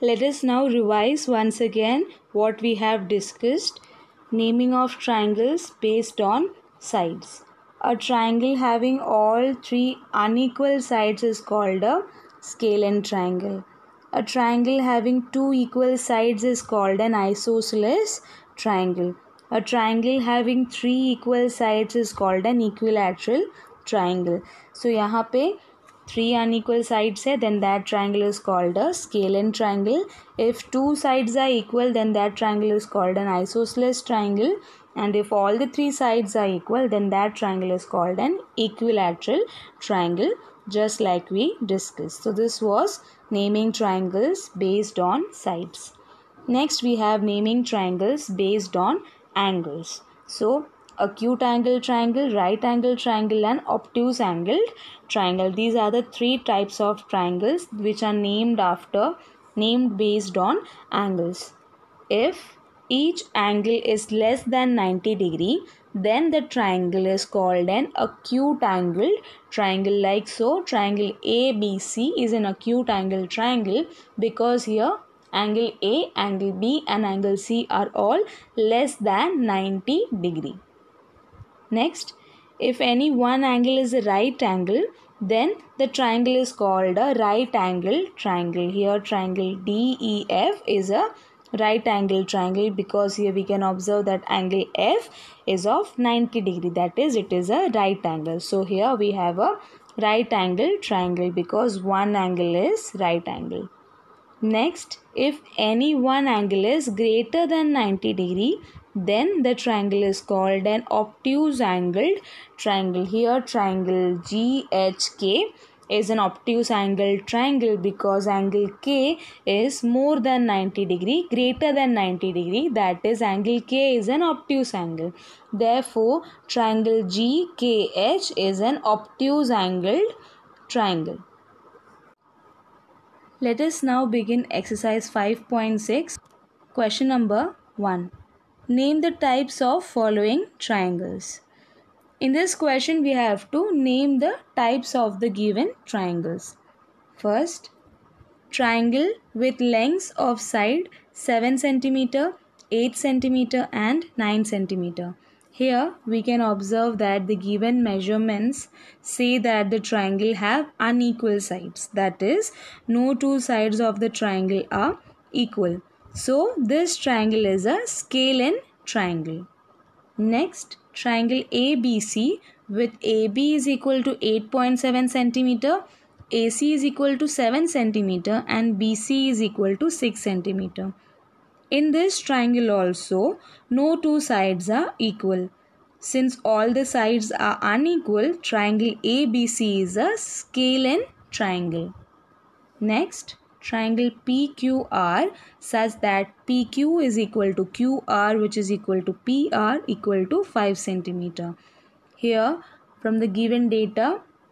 Let us now revise once again what we have discussed. Naming of triangles based on sides. A triangle having all three unequal sides is called a scalene triangle. A triangle having two equal sides is called an isosceles triangle. A triangle having three equal sides is called an equilateral triangle. So यहाँ पे three unequal sides hai then that triangle is called a scalene triangle if two sides are equal then that triangle is called an isosceles triangle and if all the three sides are equal then that triangle is called an equilateral triangle just like we discussed so this was naming triangles based on sides next we have naming triangles based on angles so acute angle triangle, right angle triangle and obtuse angled triangle. These are the three types of triangles which are named after, named based on angles. If each angle is less than 90 degree, then the triangle is called an acute angle triangle like so triangle ABC is an acute angle triangle because here angle A, angle B and angle C are all less than 90 degree. Next, if any one angle is a right angle, then the triangle is called a right angle triangle. Here triangle DEF is a right angle triangle because here we can observe that angle F is of 90 degree. That is, it is a right angle. So here we have a right angle triangle because one angle is right angle. Next, if any one angle is greater than 90 degree, then the triangle is called an obtuse angled triangle here triangle GHK is an obtuse angle triangle because angle K is more than 90 degree greater than 90 degree that is angle K is an obtuse angle therefore triangle GKH is an obtuse angled triangle let us now begin exercise 5.6 question number 1 Name the types of following triangles. In this question, we have to name the types of the given triangles. First, triangle with lengths of side 7 cm, 8 cm and 9 cm. Here we can observe that the given measurements say that the triangle have unequal sides. That is, no two sides of the triangle are equal. So this triangle is a scalene triangle. Next triangle ABC with AB is equal to 8.7 centimeter, AC is equal to 7 centimeter and BC is equal to 6 centimeter. In this triangle also no two sides are equal. Since all the sides are unequal, triangle ABC is a scalene triangle. Next, triangle PQR such that PQ is equal to QR which is equal to PR equal to 5 centimeter. Here from the given data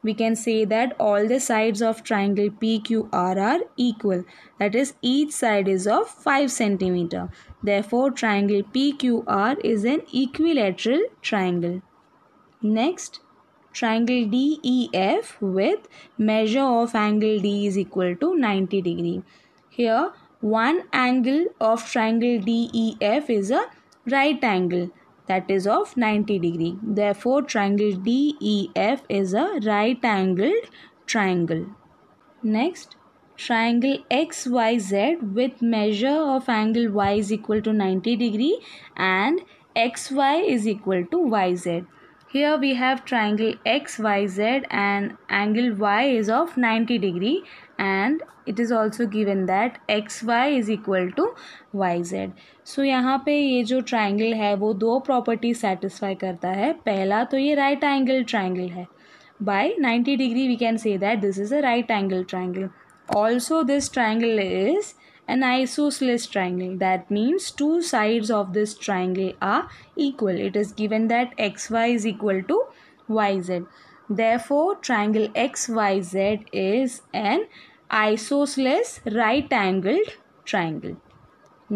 we can say that all the sides of triangle PQR are equal. That is each side is of 5 centimeter. Therefore triangle PQR is an equilateral triangle. Next triangle DEF with measure of angle D is equal to 90 degree. Here one angle of triangle DEF is a right angle that is of 90 degree. Therefore triangle DEF is a right angled triangle. Next triangle XYZ with measure of angle Y is equal to 90 degree and XY is equal to YZ. Here we have triangle XYZ and angle Y is of 90 degree and it is also given that XY is equal to YZ. so, यहाँ पे ये जो triangle है वो दो property satisfy करता है पहला तो ये है by 90 degree we can say that this is a right angle triangle also this triangle is an isosceles triangle that means two sides of this triangle are equal it is given that xy is equal to yz therefore triangle xyz is an isosceles right angled triangle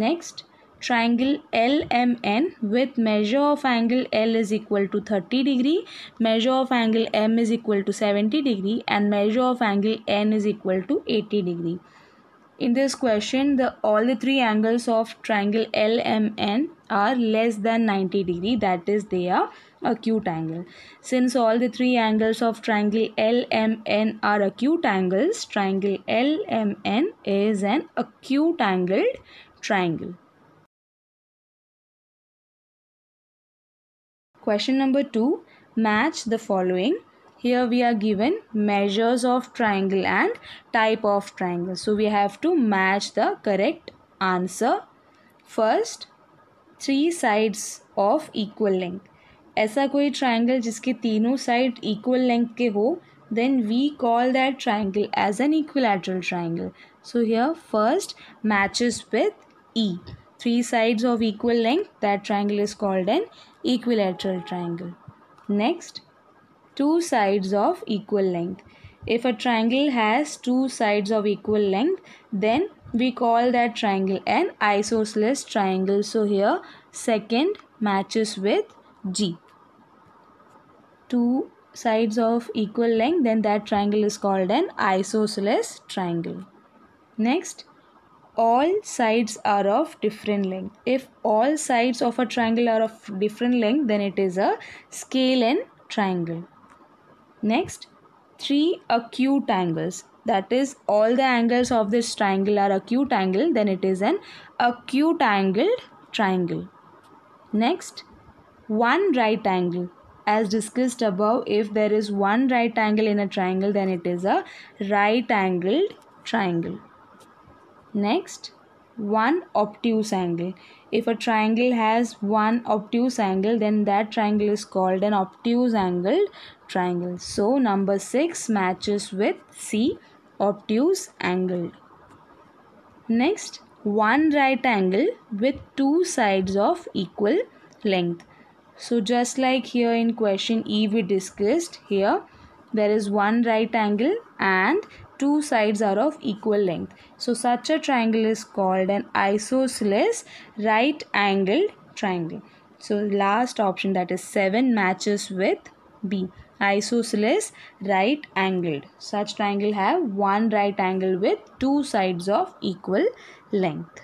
next triangle LMN with measure of angle L is equal to 30 degree, measure of angle M is equal to 70 degree and measure of angle N is equal to 80 degree. In this question, the all the three angles of triangle LMN are less than 90 degree that is they are acute angle. Since all the three angles of triangle LMN are acute angles, triangle LMN is an acute angled triangle. Question number 2. Match the following here we are given measures of triangle and type of triangle so we have to match the correct answer first three sides of equal length ऐसा कोई triangle जिसके तीनों side equal length के हो then we call that triangle as an equilateral triangle. So here first matches with E. Three sides of equal length that triangle is called an equilateral triangle. Next two sides of equal length. If a triangle has two sides of equal length, then we call that triangle an isosceles triangle. So here second matches with G. Two sides of equal length, then that triangle is called an isosceles triangle. Next, all sides are of different length. If all sides of a triangle are of different length, then it is a scalene triangle. Next, three acute angles. That is, all the angles of this triangle are acute angle, then it is an acute angled triangle. Next, one right angle. As discussed above, if there is one right angle in a triangle, then it is a right angled triangle. Next, one obtuse angle. If a triangle has one obtuse angle, then that triangle is called an obtuse angled triangle. So number 6 matches with C obtuse angle. Next one right angle with two sides of equal length. So just like here in question E we discussed here there is one right angle and two sides are of equal length. So such a triangle is called an isosceles right angled triangle. So last option that is 7 matches with B isosceles right angled. Such triangle have one right angle with two sides of equal length.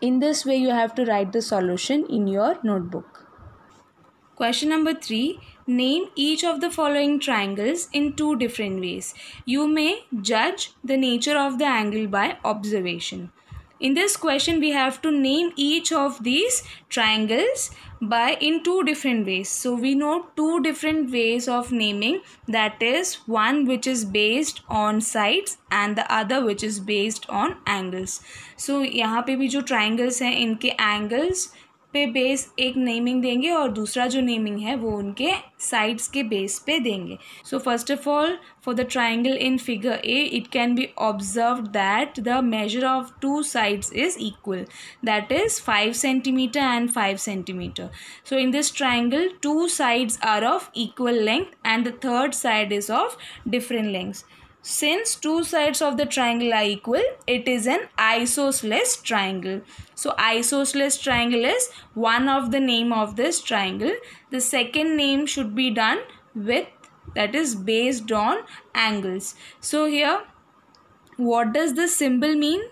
In this way you have to write the solution in your notebook. Question number 3. Name each of the following triangles in two different ways. You may judge the nature of the angle by observation in this question we have to name each of these triangles by in two different ways so we know two different ways of naming that is one which is based on sides and the other which is based on angles so यहाँ पे भी जो triangles हैं इनके angles पे base एक naming देंगे और दूसरा जो नेमिंग है वो उनके साइड्स के बेस पे देंगे so first of all for the triangle in figure A it can be observe that the measure of two sides is equal that is five centimetre and five centimetre so in this triangle two sides are of equal length and the third side is of different lengths. since two sides of the triangle are equal it is an isosceles triangle so isosceles triangle is one of the name of this triangle the second name should be done with that is based on angles so here what does this symbol mean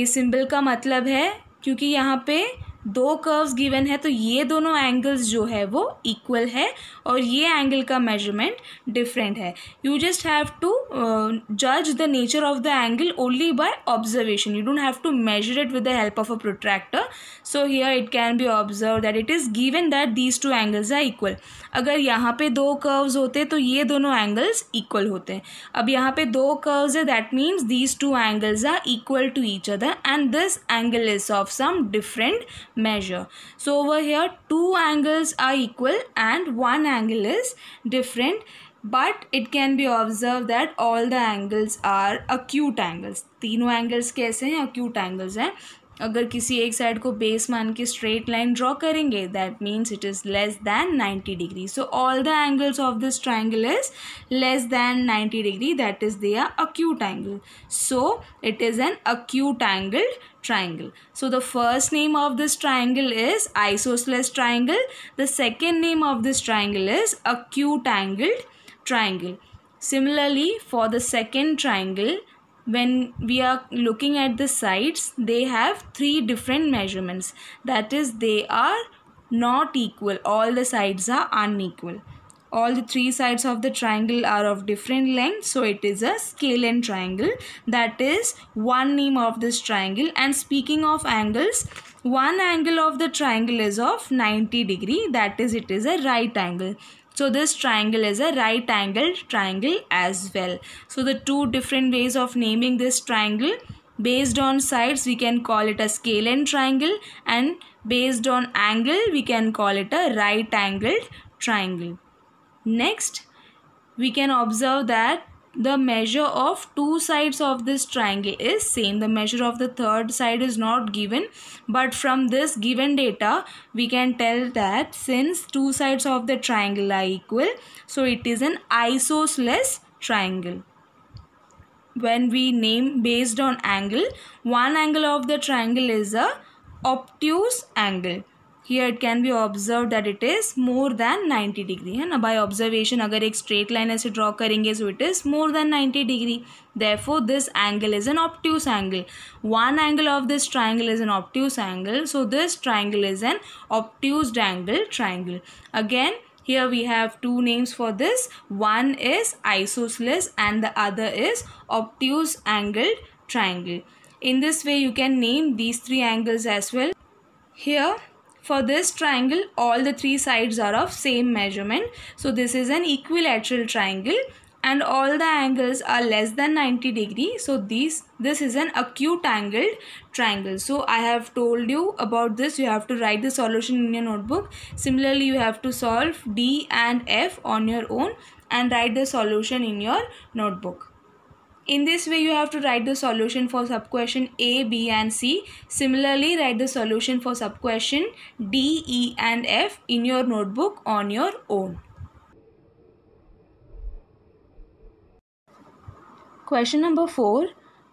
ye symbol ka matlab hai kyunki yahan pe दो curves given है तो ये दोनों angles जो है वो equal है और ये एंगल का मेजरमेंट डिफरेंट है यू जस्ट हैव टू जज the nature of the angle only by observation you don't have to measure it with the help of a protractor so here it can be observe that it is given that these two angles are equal अगर यहाँ पे दो curves होते तो ये दोनों angles equal होते हैं अब यहाँ पे दो कर्व्स है that means these two angles are equal to each other and this angle is of some different measure so over here two angles are equal and one angle is different but it can be observe that all the angles are acute angles तीनों angles कैसे हैं acute angles हैं अगर किसी एक side को base मान के स्ट्रेट लाइन ड्रॉ करेंगे that means it is less than ninety degree so all the angles of this triangle is less than ninety degree that is they are acute angle so it is an acute angle triangle so the first name of this triangle is isosceles triangle the second name of this triangle is acute angled triangle similarly for the second triangle when we are looking at the sides they have three different measurements that is they are not equal all the sides are unequal all the three sides of the triangle are of different length so it is a scalene triangle that is one name of this triangle and speaking of angles one angle of the triangle is of 90 degree that is it is a right angle so this triangle is a right angled triangle as well. So the two different ways of naming this triangle based on sides we can call it a scalene triangle and based on angle we can call it a right angled triangle. Next we can observe that the measure of two sides of this triangle is same the measure of the third side is not given but from this given data we can tell that since two sides of the triangle are equal so it is an isosceles triangle when we name based on angle one angle of the triangle is a obtuse angle here it can be observed that it is more than 90 degree and by observation अगर एक straight line as draw करेंगे so it is more than 90 degree therefore this angle is an obtuse angle one angle of this triangle is an obtuse angle so this triangle is an obtuse angle triangle again here we have two names for this one is isosceles and the other is obtuse angled triangle in this way you can name these three angles as well here for this triangle, all the three sides are of same measurement. So this is an equilateral triangle and all the angles are less than 90 degree so these this is an acute angled triangle so i have told you about this you have to write the solution in your notebook similarly you have to solve d and f on your own and write the solution in your notebook in this way, you have to write the solution for sub-question A, B and C. Similarly, write the solution for sub-question D, E and F in your notebook on your own. Question number 4.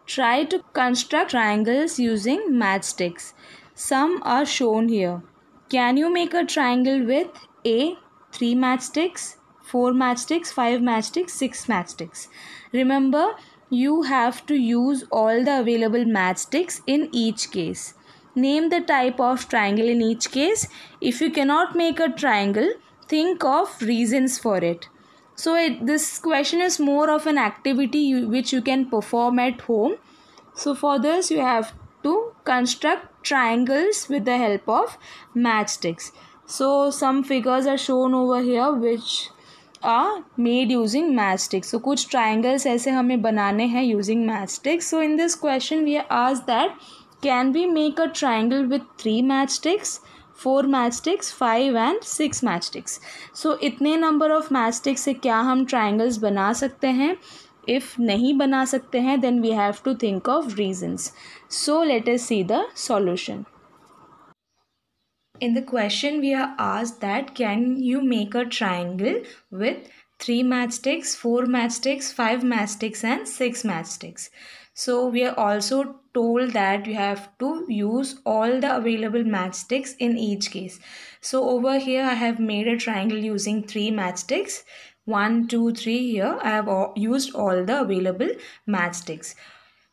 Try to construct triangles using matchsticks. Some are shown here. Can you make a triangle with A, 3 matchsticks, 4 matchsticks, 5 matchsticks, 6 matchsticks? Remember, you have to use all the available matchsticks in each case. Name the type of triangle in each case. If you cannot make a triangle, think of reasons for it. So, it, this question is more of an activity you, which you can perform at home. So, for this, you have to construct triangles with the help of matchsticks. So, some figures are shown over here which are made using matchsticks so कुछ triangles ऐसे हमें बनाने हैं using matchsticks so in this question we ask that can we make a triangle with three matchsticks four matchsticks five and six matchsticks so इतने number of मैस्टिक्स से क्या हम triangles बना सकते हैं इफ़ नहीं बना सकते हैं then we have to think of reasons so let's see the solution In the question, we are asked that can you make a triangle with 3 matchsticks, 4 matchsticks, 5 matchsticks and 6 matchsticks. So we are also told that you have to use all the available matchsticks in each case. So over here I have made a triangle using 3 matchsticks. 1, 2, 3 here I have used all the available matchsticks.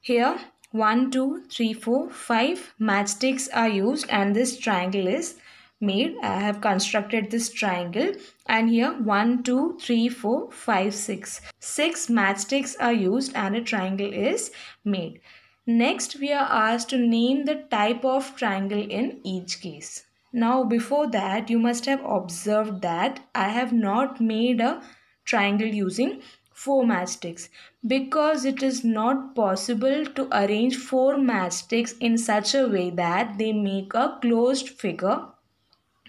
Here 1, 2, 3, 4, 5 matchsticks are used and this triangle is made. I have constructed this triangle and here 1, 2, 3, 4, 5, 6. 6 matchsticks are used and a triangle is made. Next we are asked to name the type of triangle in each case. Now before that you must have observed that I have not made a triangle using four mastics because it is not possible to arrange four mastics in such a way that they make a closed figure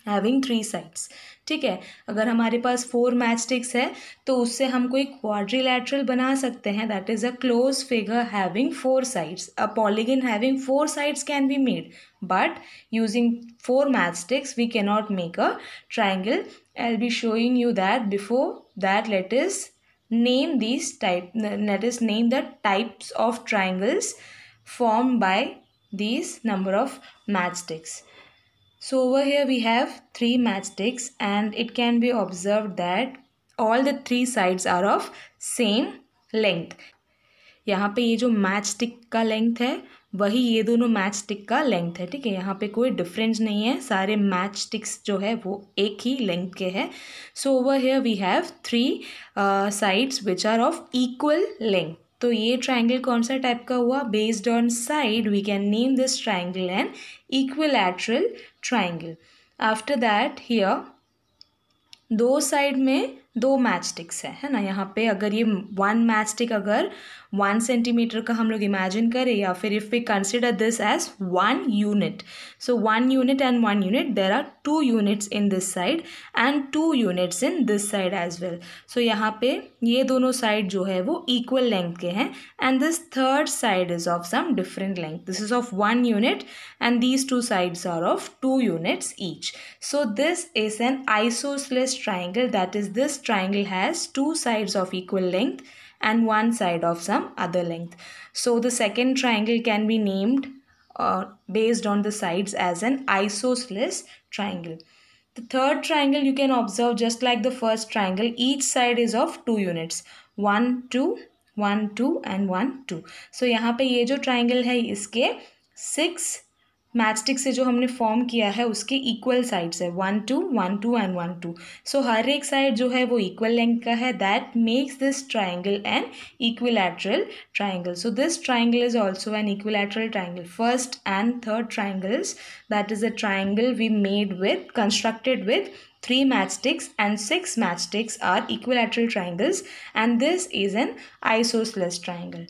having three sides ठीक है अगर हमारे पास four match sticks है तो उससे हम कोई क्वाड्रीलैटरल बना सकते हैं that is a close figure having four sides a polygon having four sides can be made but using four match sticks we cannot make a triangle I be showing you that before that let's name these type that is name the types of triangles formed by these number of matchsticks so over here we have three matchsticks and it can be observed that all the three sides are of same length यहाँ पे ये जो match stick का length है वही ये दोनों match stick का लेंथ है ठीक है यहाँ पे कोई डिफरेंस नहीं है सारे मैच स्टिक्स जो है वो एक ही लेंथ के है so over here we have three sides which are of equal length तो ये ट्राइंगल कौन सा टाइप का हुआ based on side we can name this triangle and equal triangle after that here दो साइड में दो मैच स्टिक्स है है ना यहाँ पे अगर ये वन मैच स्टिक अगर वन सेंटीमीटर का हम लोग इमेजिन करें या फिर if we consider this as one unit so one unit and one unit there are two units in this side and two units in this side as well so यहाँ पे ये दोनों साइड जो है वो इक्वल लेंथ के हैं and this third side is of some different length this is of one unit and these two sides are of two units each so this is an isosceles triangle that is this triangle has two sides of equal length and one side of some other length so the second triangle can be named based on the sides as an isosceles triangle The third triangle you can observe just like the first triangle, each side is of two units. One, two, one two and one two so यहाँ पे ये जो triangle है इसके six matchstick से जो हमने form किया है उसके इक्वल साइड्स है one two one two and one two so हर एक साइड जो है वो इक्वल लेंथ का है that makes this triangle an equilateral triangle so this triangle is also an equilateral triangle first and third triangles that is a triangle we made with constructed with three and six six matchsticks are equilateral triangles and this is an isosceles triangle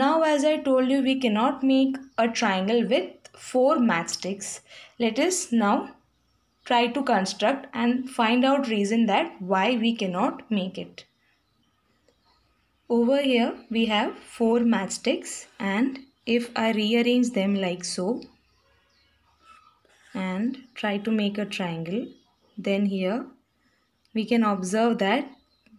now as i told you we cannot make a triangle with 4 matchsticks. Let us now try to construct and find out reason that why we cannot make it. Over here we have 4 matchsticks and if I rearrange them like so and try to make a triangle then here we can observe that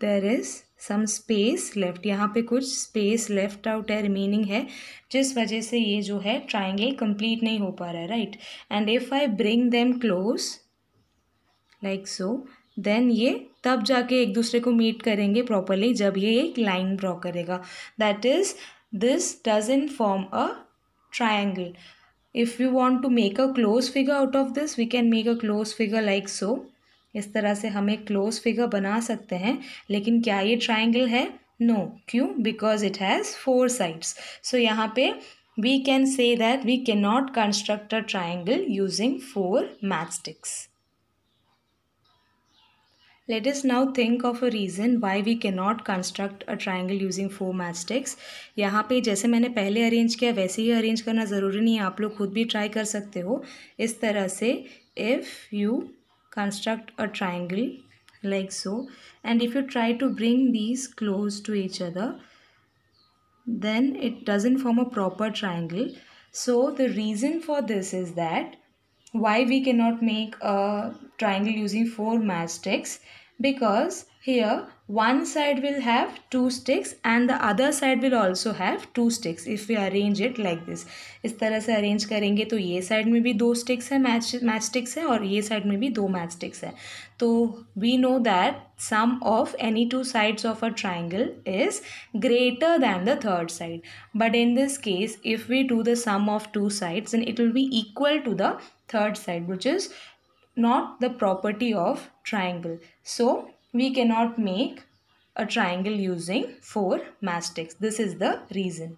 there is some space left यहाँ पे कुछ space left out है remaining है जिस वजह से ये जो है ट्राइंगल कंप्लीट नहीं हो पा रहा है right and if I bring them close like so then ये तब जाके एक दूसरे को मीट करेंगे प्रॉपरली जब ये एक लाइन ड्रॉ करेगा that is this does in form a triangle if you want to make a close figure out of this we can make a close figure like so इस तरह से हम एक क्लोज फिगर बना सकते हैं लेकिन क्या ये ट्राइंगल है नो क्यों because it has four sides so यहाँ पे we can say that we can not construct a triangle using four matchsticks Let now think of a reason why we we not construct a triangle using four matchsticks यहाँ पे जैसे मैंने पहले arrange किया वैसे ही arrange करना ज़रूरी नहीं है आप लोग खुद भी ट्राई कर सकते हो इस तरह से if you construct a triangle like so and if you try to bring these close to each other then it doesn't form a proper triangle so the reason for this is that why we cannot make a triangle using four matchsticks because here one side will have two sticks and the other side will also have two sticks if we arrange it like this इस तरह से arrange करेंगे तो ये side में भी दो sticks है match match sticks है और ये side में भी दो match sticks है तो we know that sum of any two sides of a triangle is greater than the third side but in this case if we do the sum of two sides then it will be equal to the third side which is not the property of triangle. So we cannot make a triangle using four mastics. This is the reason.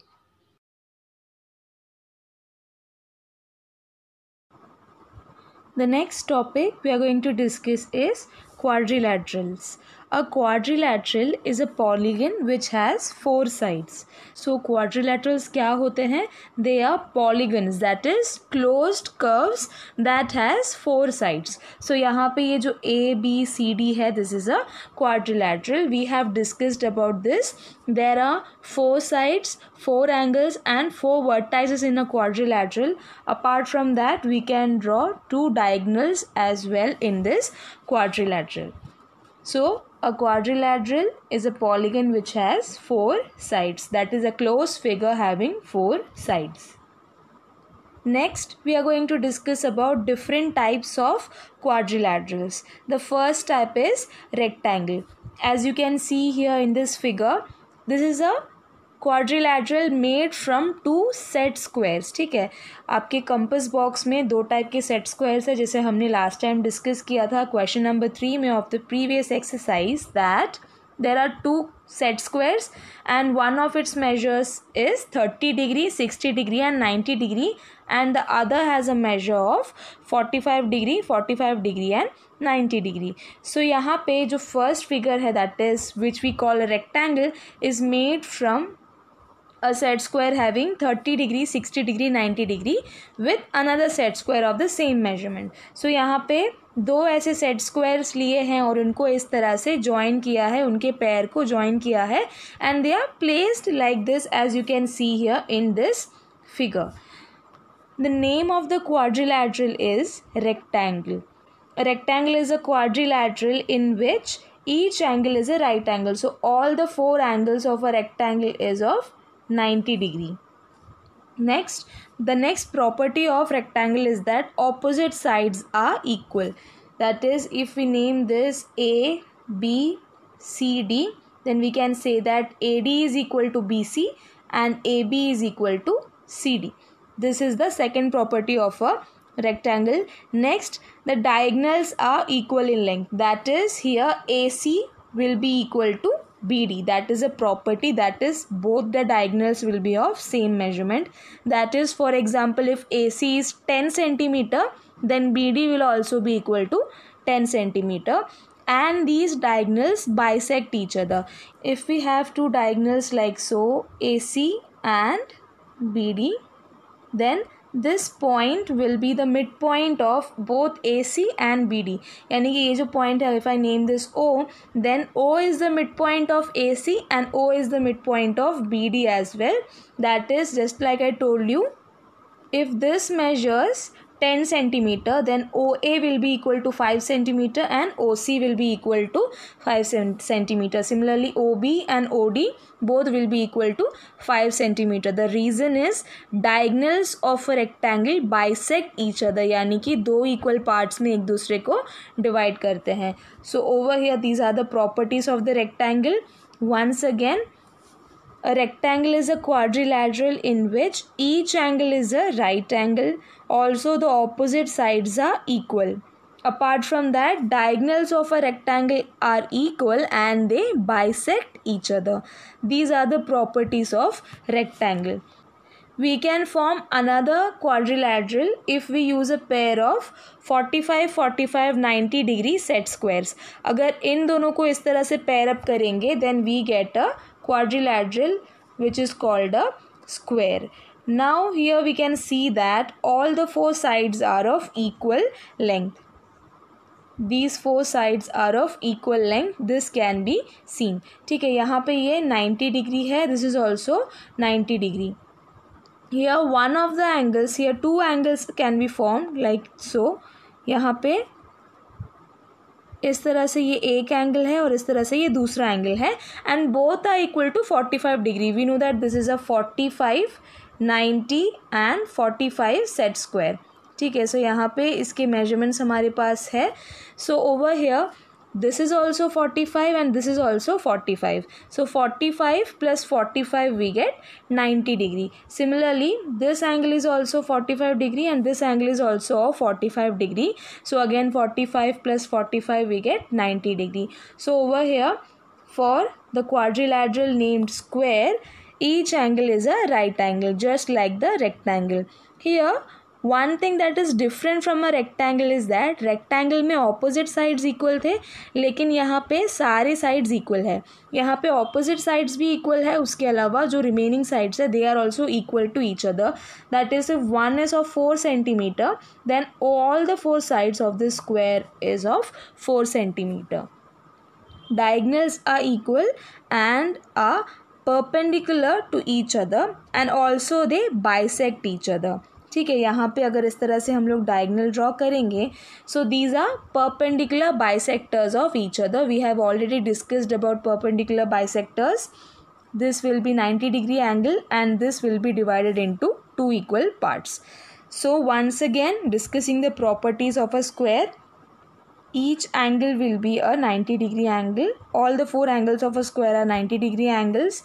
The next topic we are going to discuss is quadrilaterals. A quadrilateral is a polygon which has four sides. So quadrilaterals क्या होते हैं They are polygons that is closed curves that has four sides. So यहाँ पे ये जो A, B, C, D है this is a quadrilateral. We have discussed about this. There are four sides, four angles and four vertices in a quadrilateral. Apart from that we can draw two diagonals as well in this quadrilateral. So a quadrilateral is a polygon which has four sides. That is a closed figure having four sides. Next, we are going to discuss about different types of quadrilaterals. The first type is rectangle. As you can see here in this figure, this is a quadrilateral made from two set squares ठीक है आपके compass box में दो type के set squares है जैसे हमने last time discuss किया था क्वेश्चन नंबर थ्री में of the previous exercise that there are two set squares and one of its measures is thirty degree sixty degree and ninety degree and the other has a measure of forty five degree forty five degree and ninety degree so यहाँ पे जो first figure है that is which we call a rectangle is made from a set square having 30 degree 60 degree 90 degree with another set square of the same measurement so यहाँ पे दो ऐसे set squares लिए हैं और उनको इस तरह से जॉइन किया है उनके पैर को ज्वाइन किया है and they are placed like this as you can see here in this figure the name of the quadrilateral is rectangle rectangle is a quadrilateral in which each angle is a right angle so all the four angles of a rectangle is of 90 degree next the next property of rectangle is that opposite sides are equal that is if we name this a b c d then we can say that ad is equal to bc and ab is equal to cd this is the second property of a rectangle next the diagonals are equal in length that is here ac will be equal to BD that is a property that is both the diagonals will be of same measurement that is for example if AC is 10 centimeter then BD will also be equal to 10 centimeter and these diagonals bisect each other if we have two diagonals like so AC and BD then this point will be the midpoint of both AC and BD. यानी कि ये जो point है, if I name this O, then O is the midpoint of AC and O is the midpoint of BD as well. That is just like I told you, if this measures 10 centimeter then OA will be equal to 5 centimeter and OC will be equal to 5 centimeter similarly OB and OD both will be equal to 5 centimeter the reason is diagonals of a rectangle bisect each other यानी कि दो equal parts में एक दूसरे को divide करते हैं so over here these are the properties of the rectangle once again A rectangle is a quadrilateral in which each angle is a right angle. Also, the opposite sides are equal. Apart from that, diagonals of a rectangle are equal and they bisect each other. These are the properties of rectangle. We can form another quadrilateral if we use a pair of 45, 45, 90 degree set squares. agar in dono ko is tarah se pair up karenge then we get a quadrilateral which is called a square. Now here we can see that all the four sides are of equal length. These four sides are of equal length. This can be seen. ठीक है यहाँ पे ये 90 degree है This is also 90 degree. Here one of the angles here two angles can be formed like so. यहाँ पे इस तरह से ये एक एंगल है और इस तरह से ये दूसरा एंगल है and both are equal to forty five degree we know that this is a forty five ninety and forty five set square ठीक है सो यहाँ पे इसके मेजरमेंट्स हमारे पास है so over here this is also 45 and this is also 45 so 45 plus 45 we get 90 degree similarly this angle is also 45 degree and this angle is also 45 degree so again 45 plus 45 we get 90 degree so over here for the quadrilateral named square each angle is a right angle just like the rectangle here one thing that is different from a rectangle is that rectangle में opposite sides equal थे लेकिन यहाँ पे सारे sides equal है यहाँ पे opposite sides भी इक्वल है उसके अलावा जो रिमेनिंग साइड्स है they are also equal to each other that is if one is of four centimetre then all the four sides of the square is of four centimetre Diagonals are equal and are perpendicular to each other and also they bisect each other. ठीक है यहाँ पे अगर इस तरह से हम लोग डायगनल ड्रॉ करेंगे so these are perpendicular bisectors of each other we have already discussed about perpendicular bisectors this will be ninety degree angle and this will be divided into equal parts so once again discussing the properties of a square each angle will be a ninety degree angle. All the four angles of a square are ninety degree angles,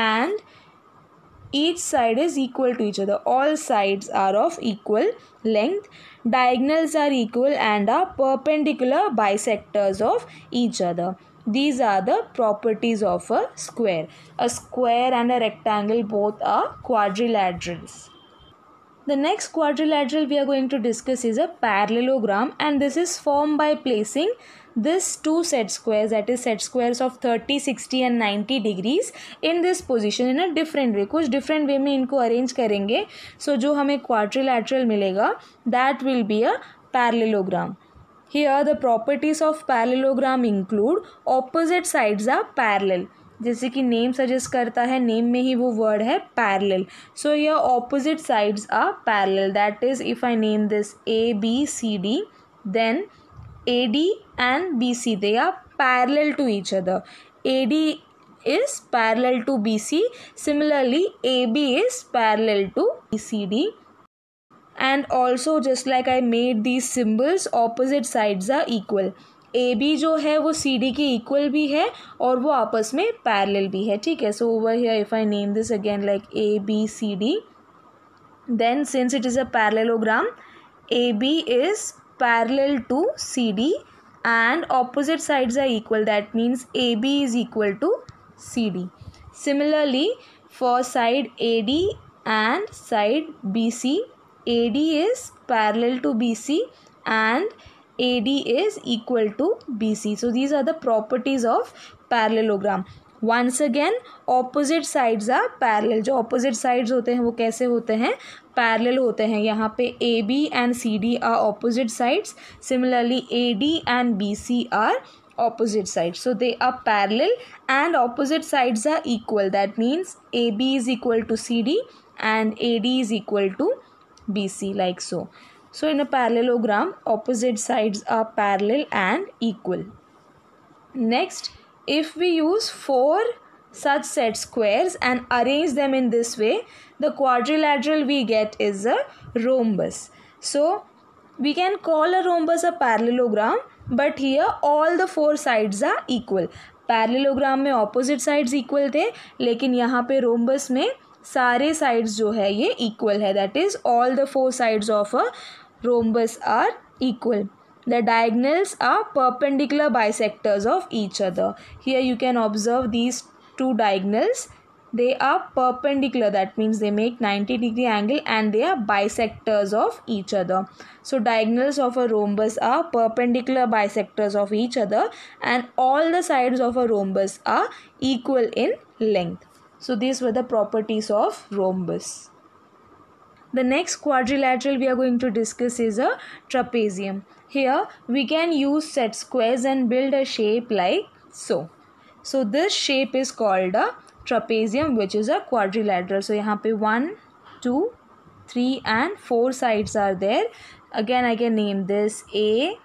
and each side is equal to each other all sides are of equal length diagonals are equal and are perpendicular bisectors of each other these are the properties of a square a square and a rectangle both are quadrilaterals the next quadrilateral we are going to discuss is a parallelogram and this is formed by placing this two set squares that is set squares of 30 60 and 90 degrees in this position in a different way kuch different way mein inko arrange karenge so jo hame quadrilateral milega that will be a parallelogram here the properties of parallelogram include opposite sides are parallel जैसे कि name suggest करता है name में ही वो word है parallel so यह opposite sides are parallel that is if I name this A B C D then AD and BC. They are parallel to each other. AD is parallel to BC. Similarly, AB is parallel to BCD. And also, just like I made these symbols, opposite sides are equal. A B जो है वो C D की equal भी है और वो आपस में पैरेलल भी है ठीक है so over here if I name this again like A B C D then since it is a parallelogram A B is parallel to CD and opposite sides are equal that means AB is equal to CD. Similarly for side AD and side BC AD is parallel to BC and AD is equal to BC. So these are the properties of parallelogram. Once again opposite sides are parallel जो opposite sides होते हैं वो कैसे होते हैं parallel होते हैं यहाँ पे A B and C D are opposite sides similarly A D and B C are opposite side so they are parallel and opposite sides are equal that means A B is equal to C D and A D is equal to B C like so so in a parallelogram opposite sides are parallel and equal next if we use four such set squares and arrange them in this way the quadrilateral we get is a rhombus so we can call a rhombus a parallelogram but here all the four sides are equal parallelogram mein opposite sides equal the lekin yahan pe rhombus mein sare sides jo hai ye equal hai that is all the four sides of a rhombus are equal The diagonals are perpendicular bisectors of each other. Here you can observe these two diagonals. They are perpendicular that means they make 90 degree angle and they are bisectors of each other. So diagonals of a rhombus are perpendicular bisectors of each other and all the sides of a rhombus are equal in length. So these were the properties of rhombus. The next quadrilateral we are going to discuss is a trapezium. Here we can use set squares and build a shape like so. So this shape is called a trapezium which is a quadrilateral. So 1, 2, two, three and four sides are there. Again I can name this A,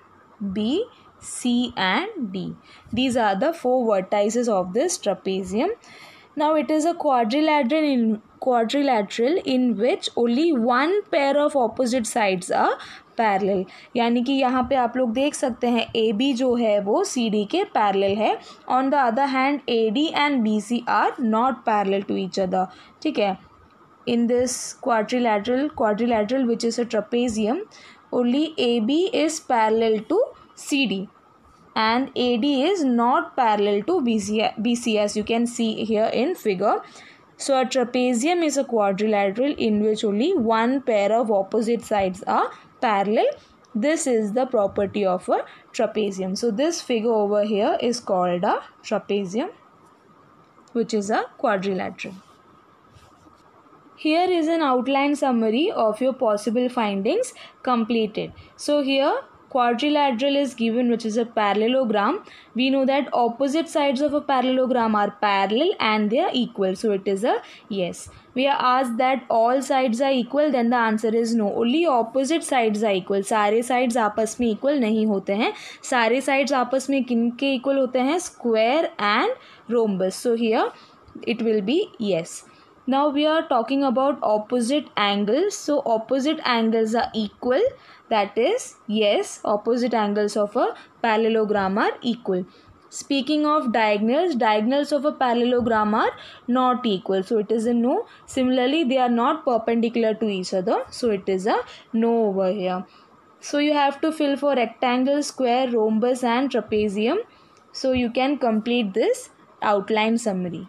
B, C and D. These are the four vertices of this trapezium. Now it is a quadrilateral in quadrilateral in which only one pair of opposite sides are parallel यानी कि यहाँ पे आप लोग देख सकते हैं ए B जो है वो सी डी के पैरेलल है on the other hand A D and B C are not parallel to each other ठीक है in this quadrilateral quadrilateral which is a trapezium only A B is parallel to C D and AD is not parallel to BC, see as you can see here in figure. So a trapezium is a quadrilateral in which only one pair of opposite sides are parallel. This is the property of a trapezium. So this figure over here is called a trapezium which is a quadrilateral. Here is an outline summary of your possible findings completed. So here quadrilateral is given which is a parallelogram we know that opposite sides of a parallelogram are parallel and they are equal so it is a yes we are asked that all sides are equal then the answer is no only opposite sides are equal sare sides aapas mein equal nahi hote hain sare sides aapas mein kin ke equal hote hain square and rhombus so here it will be yes now we are talking about opposite angles so opposite angles are equal That is, yes, opposite angles of a parallelogram are equal. Speaking of diagonals, diagonals of a parallelogram are not equal. So it is a no. Similarly, they are not perpendicular to each other. So it is a no over here. So you have to fill for rectangle, square, rhombus and trapezium. So you can complete this outline summary.